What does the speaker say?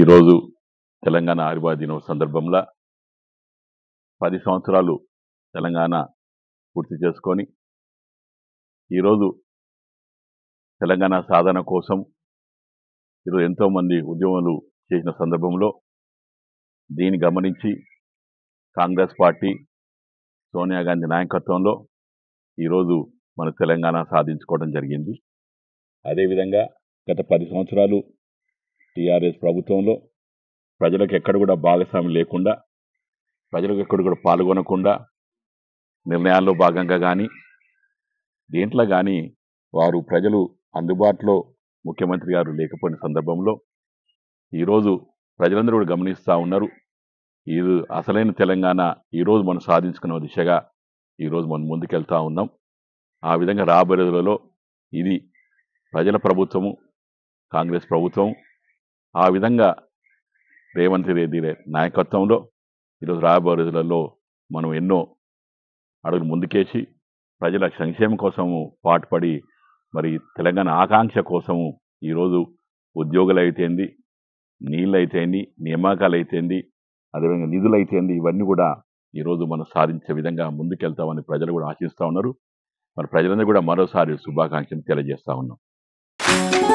ఈరోజు తెలంగాణ ఆరివా దినం సందర్భంలో పది సంవత్సరాలు తెలంగాణ పూర్తి చేసుకొని ఈరోజు తెలంగాణ సాధన కోసం ఈరోజు ఎంతోమంది ఉద్యమాలు చేసిన సందర్భంలో దీన్ని గమనించి కాంగ్రెస్ పార్టీ సోనియా గాంధీ నాయకత్వంలో ఈరోజు మన తెలంగాణ సాధించుకోవడం జరిగింది అదేవిధంగా గత పది సంవత్సరాలు టీఆర్ఎస్ ప్రభుత్వంలో ప్రజలకు ఎక్కడ కూడా భాగస్వామి లేకుండా ప్రజలకు ఎక్కడ కూడా పాల్గొనకుండా నిర్ణయాల్లో భాగంగా కానీ దేంట్లో కానీ వారు ప్రజలు అందుబాటులో ముఖ్యమంత్రి గారు లేకపోయిన సందర్భంలో ఈరోజు ప్రజలందరూ కూడా గమనిస్తూ ఉన్నారు ఇది అసలైన తెలంగాణ ఈరోజు మనం సాధించుకున్న దిశగా ఈరోజు మనం ముందుకెళ్తూ ఉన్నాం ఆ విధంగా రాబోయేదులలో రోజులలో ఇది ప్రజల ప్రభుత్వము కాంగ్రెస్ ప్రభుత్వం ఆ విధంగా రేవంత్ రెడ్డి నాయకత్వంలో ఈరోజు రాబో రోజులలో మనం ఎన్నో అడుగులు ముందుకేసి ప్రజల సంక్షేమం కోసము పాటుపడి మరి తెలంగాణ ఆకాంక్ష కోసము ఈరోజు ఉద్యోగులు అయితేంది నీళ్ళు అయితేంది నియామకాలు అయితేంది అదేవిధంగా నిధులు అయితేంది ఇవన్నీ కూడా ఈరోజు మనం సాధించే విధంగా ముందుకెళ్తామని ప్రజలు కూడా ఆశిస్తూ ఉన్నారు మరి ప్రజలందరూ కూడా మరోసారి శుభాకాంక్షలు తెలియజేస్తూ ఉన్నాం